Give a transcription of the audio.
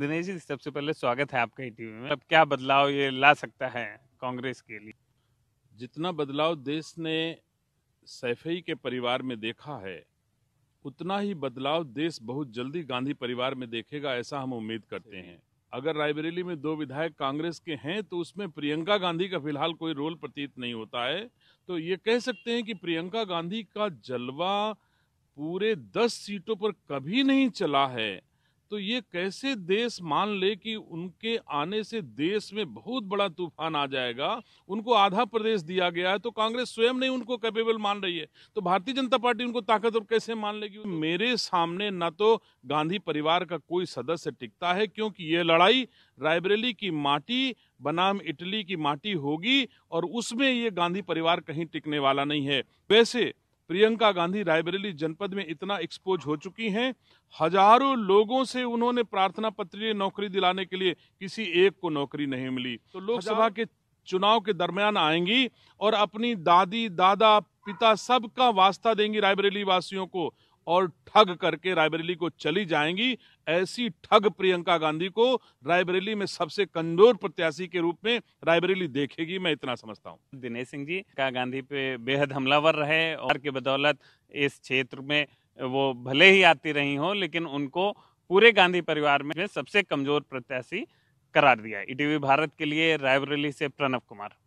दिनेश जी सबसे पहले स्वागत है आपका ईटीवी e में अब क्या बदलाव ये ला सकता है कांग्रेस के लिए जितना बदलाव देश ने सैफई के परिवार में देखा है उतना ही बदलाव देश बहुत जल्दी गांधी परिवार में देखेगा ऐसा हम उम्मीद करते हैं अगर रायबरेली में दो विधायक कांग्रेस के हैं तो उसमें प्रियंका गांधी का फिलहाल कोई रोल प्रतीत नहीं होता है तो ये कह सकते हैं कि प्रियंका गांधी का जलवा पूरे दस सीटों पर कभी नहीं चला है तो ये कैसे देश मान ले कि उनके आने से देश में बहुत बड़ा तूफान आ जाएगा उनको आधा प्रदेश दिया गया है तो कांग्रेस स्वयं नहीं उनको कैपेबल मान रही है तो भारतीय जनता पार्टी उनको ताकतवर कैसे मान लेगी मेरे सामने न तो गांधी परिवार का कोई सदस्य टिकता है क्योंकि ये लड़ाई रायबरेली की माटी बनाम इटली की माटी होगी और उसमें ये गांधी परिवार कहीं टिकने वाला नहीं है वैसे प्रियंका गांधी रायबरेली जनपद में इतना एक्सपोज हो चुकी हैं हजारों लोगों से उन्होंने प्रार्थना पत्र नौकरी दिलाने के लिए किसी एक को नौकरी नहीं मिली तो लोकसभा के चुनाव के दरमियान आएंगी और अपनी दादी दादा पिता सबका वास्ता देंगी रायबरेली वासियों को और ठग करके रायबरेली को चली जाएंगी ऐसी ठग प्रियंका गांधी को रायबरेली में सबसे कमजोर प्रत्याशी के रूप में रायबरेली देखेगी मैं इतना समझता हूँ दिनेश सिंह जी का गांधी पे बेहद हमलावर रहे और के बदौलत इस क्षेत्र में वो भले ही आती रही हो लेकिन उनको पूरे गांधी परिवार में सबसे कमजोर प्रत्याशी करार दिया ईटीवी भारत के लिए रायबरेली से प्रणव कुमार